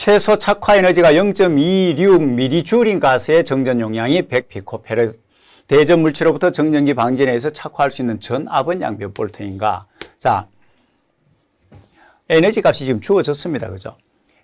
최소 착화 에너지가 0 2 6 m 리 줄인 가스의 정전 용량이 100피코페르 대전 물체로부터 정전기 방진에서 착화할 수 있는 전 압은 양 몇 볼트인가? 자, 에너지 값이 지금 주어졌습니다. 그죠?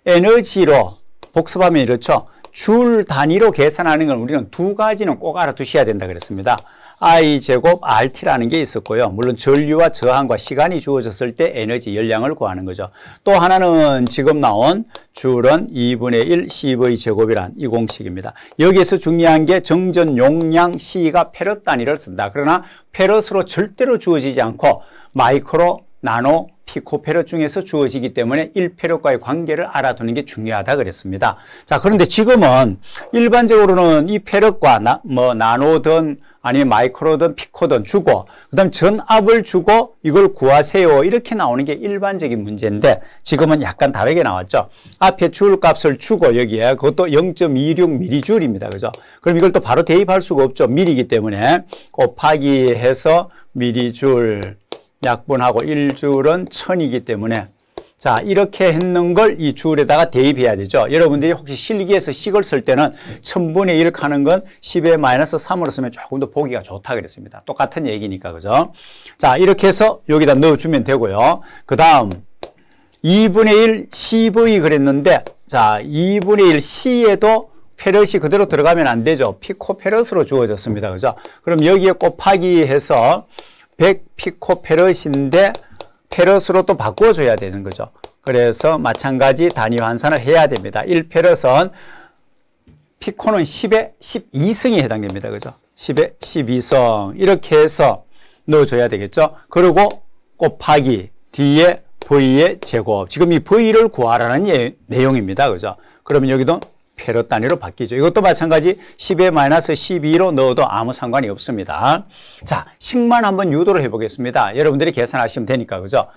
에너지로 복습하면 이렇죠. 줄 단위로 계산하는 건 우리는 두 가지는 꼭 알아두셔야 된다 그랬습니다. I 제곱 RT라는 게 있었고요. 물론 전류와 저항과 시간이 주어졌을 때 에너지 열량을 구하는 거죠. 또 하나는 지금 나온 줄은 2분의 1 CV 제곱이란 이 공식입니다. 여기에서 중요한 게 정전 용량 C가 페럿 단위를 쓴다. 그러나 페럿으로 절대로 주어지지 않고 마이크로, 나노, 피코페럿 중에서 주어지기 때문에 1페럿과의 관계를 알아두는 게 중요하다 그랬습니다. 자, 그런데 지금은 일반적으로는 이 페럿과 나, 뭐 나노든 아니면 마이크로든 피코든 주고 그다음 전압을 주고 이걸 구하세요 이렇게 나오는 게 일반적인 문제인데 지금은 약간 다르게 나왔죠. 앞에 줄 값을 주고 여기에 그것도 0.26mJ입니다. 그죠? 그럼 이걸 또 바로 대입할 수가 없죠. 밀이기 때문에 곱하기 해서 미리줄 약분하고 1줄은 천이기 때문에 자 이렇게 했는 걸 이 줄에다가 대입해야 되죠. 여러분들이 혹시 실기에서 식을 쓸 때는 천분의1 하는 건 10의 마이너스 3으로 쓰면 조금 더 보기가 좋다 그랬습니다. 똑같은 얘기니까 그죠. 자 이렇게 해서 여기다 넣어주면 되고요. 그 다음 2분의 1 CV 그랬는데 자 2분의 1 C에도 페럿이 그대로 들어가면 안 되죠. 피코 페럿으로 주어졌습니다. 그죠? 그럼 여기에 곱하기 해서 100피코페럿인데 페럿으로 또 바꿔줘야 되는 거죠. 그래서 마찬가지 단위 환산을 해야 됩니다. 1페럿은 피코는 10에 12승이 해당됩니다. 그죠? 10에 12승 이렇게 해서 넣어줘야 되겠죠? 그리고 곱하기 뒤에 V의 제곱 지금 이 V를 구하라는 예, 내용입니다. 그죠? 그러면 여기도 페럿 단위로 바뀌죠. 이것도 마찬가지 10에 마이너스 12로 넣어도 아무 상관이 없습니다. 자, 식만 한번 유도를 해보겠습니다. 여러분들이 계산하시면 되니까, 그죠?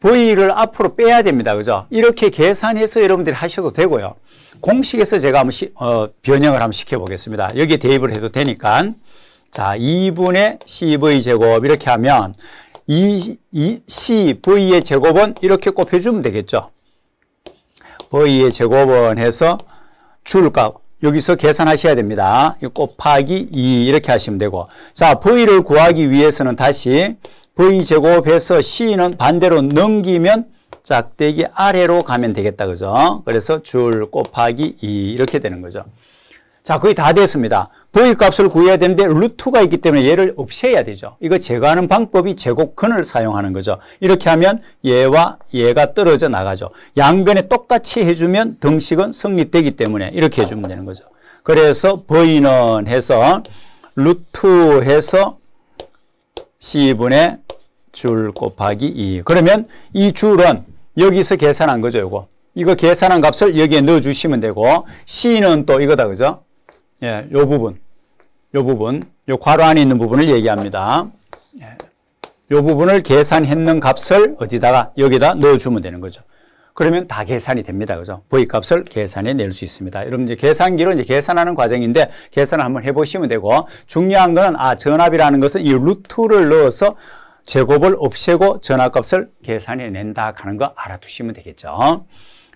V를 앞으로 빼야 됩니다. 그죠? 이렇게 계산해서 여러분들이 하셔도 되고요. 공식에서 제가 한번 시, 어, 변형을 한번 시켜보겠습니다. 여기에 대입을 해도 되니까. 자, 2분의 CV제곱 이렇게 하면 이, 이 CV의 제곱은 이렇게 곱해주면 되겠죠. V의 제곱은 해서 줄값 여기서 계산하셔야 됩니다. 곱하기 2 이렇게 하시면 되고 자 V를 구하기 위해서는 다시 V제곱에서 C는 반대로 넘기면 짝대기 아래로 가면 되겠다. 그죠? 그래서 줄 곱하기 2 이렇게 되는 거죠. 자, 거의 다 됐습니다. 보이 값을 구해야 되는데 루트가 있기 때문에 얘를 없애야 되죠. 이거 제거하는 방법이 제곱근을 사용하는 거죠. 이렇게 하면 얘와 얘가 떨어져 나가죠. 양변에 똑같이 해주면 등식은 성립되기 때문에 이렇게 해주면 되는 거죠. 그래서 보이는 해서 루트 해서 C분의 줄 곱하기 2. 그러면 이 줄은 여기서 계산한 거죠, 이거. 이거 계산한 값을 여기에 넣어주시면 되고 C는 또 이거다, 그죠? 예, 요 부분, 요 부분, 요 괄호 안에 있는 부분을 얘기합니다. 예, 요 부분을 계산했는 값을 어디다가 여기다 넣어주면 되는 거죠. 그러면 다 계산이 됩니다. 그죠? V 값을 계산해 낼 수 있습니다. 여러분 이제 계산기로 이제 계산하는 과정인데 계산을 한번 해보시면 되고 중요한 거는 아, 전압이라는 것은 이 루트를 넣어서 제곱을 없애고 전압값을 계산해 낸다 하는 거 알아두시면 되겠죠.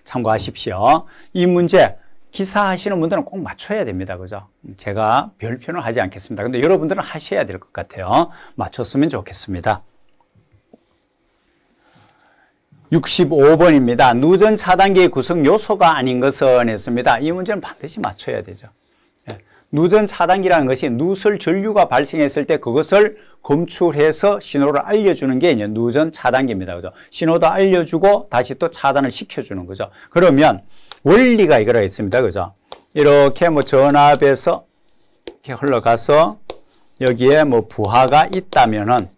참고하십시오. 이 문제 기사하시는 분들은 꼭 맞춰야 됩니다. 그죠? 제가 별표는 하지 않겠습니다. 근데 여러분들은 하셔야 될 것 같아요. 맞췄으면 좋겠습니다. 65번입니다. 누전 차단기의 구성 요소가 아닌 것은 했습니다. 이 문제는 반드시 맞춰야 되죠. 예. 누전 차단기라는 것이 누설 전류가 발생했을 때 그것을 검출해서 신호를 알려주는 게 이제 누전 차단기입니다. 그죠? 신호도 알려주고 다시 또 차단을 시켜주는 거죠. 그러면 원리가 이거라 했습니다. 그죠? 이렇게 뭐 전압에서 이렇게 흘러가서 여기에 뭐 부하가 있다면은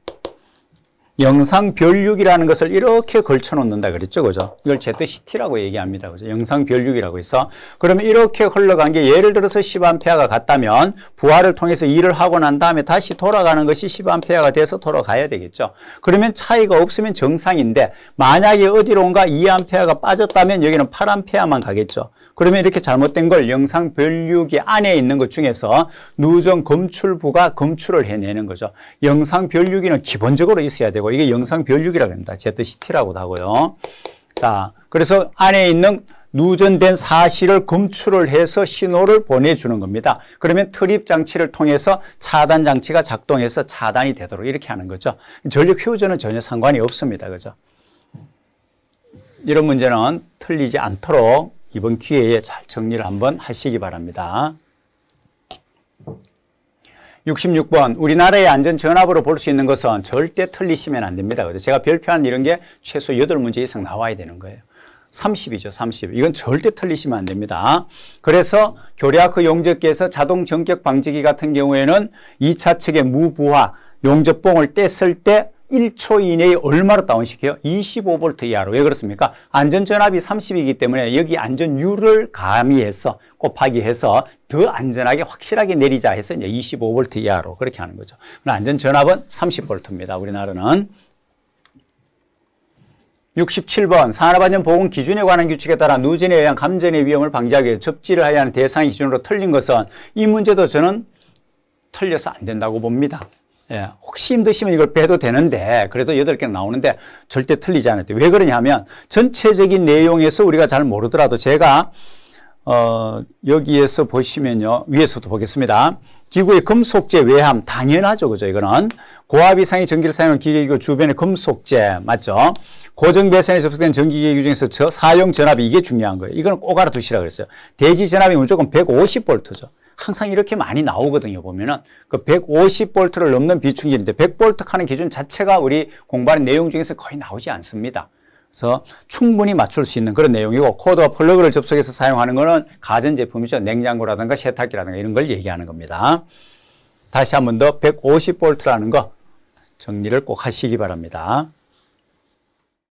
영상 별육이라는 것을 이렇게 걸쳐 놓는다 그랬죠. 그죠? 이걸 ZCT라고 얘기합니다. 그죠? 영상 별육이라고 해서. 그러면 이렇게 흘러간 게 예를 들어서 10A가 갔다면 부하를 통해서 일을 하고 난 다음에 다시 돌아가는 것이 10A가 돼서 돌아가야 되겠죠. 그러면 차이가 없으면 정상인데 만약에 어디론가 2A가 빠졌다면 여기는 8A만 가겠죠. 그러면 이렇게 잘못된 걸 영상 변류기 안에 있는 것 중에서 누전 검출부가 검출을 해내는 거죠. 영상 변류기는 기본적으로 있어야 되고 이게 영상 변류기라고 합니다. ZCT라고도 하고요. 자, 그래서 안에 있는 누전된 사실을 검출을 해서 신호를 보내주는 겁니다. 그러면 트립 장치를 통해서 차단 장치가 작동해서 차단이 되도록 이렇게 하는 거죠. 전력 효전은 전혀 상관이 없습니다. 그죠? 이런 문제는 틀리지 않도록 이번 기회에 잘 정리를 한번 하시기 바랍니다. 66번 우리나라의 안전전압으로 볼 수 있는 것은 절대 틀리시면 안 됩니다. 그죠? 제가 별표한 이런 게 최소 8문제 이상 나와야 되는 거예요. 30이죠, 30. 이건 절대 틀리시면 안 됩니다. 그래서 교리학크 용접기에서 자동 전격 방지기 같은 경우에는 2차 측의 무부하 용접봉을 뗐을 때 1초 이내에 얼마로 다운시켜요? 25V 이하로. 왜 그렇습니까? 안전전압이 30이기 때문에 여기 안전율을 가미해서 곱하기 해서 더 안전하게 확실하게 내리자 해서 이제 25V 이하로 그렇게 하는 거죠. 안전전압은 30V입니다. 우리나라는. 67번 산업안전보건 기준에 관한 규칙에 따라 누진에 의한 감전의 위험을 방지하기 위해 접지를 해야 하는 대상의 기준으로 틀린 것은 이 문제도 저는 틀려서 안 된다고 봅니다. 예, 혹시 힘드시면 이걸 빼도 되는데 그래도 8개 나오는데 절대 틀리지 않을 때 왜 그러냐면 전체적인 내용에서 우리가 잘 모르더라도 제가 어, 여기에서 보시면요. 위에서도 보겠습니다. 기구의 금속재 외함 당연하죠. 그죠? 이거는 고압 이상의 전기를 사용한 기계기구 주변의 금속재 맞죠? 고정 배선에 접속된 전기기구 중에서 저, 사용 전압이 이게 중요한 거예요. 이거는 꼭 알아두시라 그랬어요. 대지 전압이 무조건 150V죠. 항상 이렇게 많이 나오거든요. 보면은 그 150볼트를 넘는 비충전인데 100볼트 하는 기준 자체가 우리 공부하는 내용 중에서 거의 나오지 않습니다. 그래서 충분히 맞출 수 있는 그런 내용이고 코드와 플러그를 접속해서 사용하는 것은 가전제품이죠. 냉장고라든가 세탁기라든가 이런 걸 얘기하는 겁니다. 다시 한 번 더 150볼트라는 거 정리를 꼭 하시기 바랍니다.